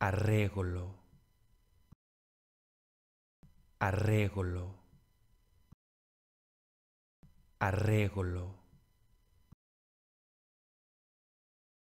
Arrégolo. arreglo, arreglo.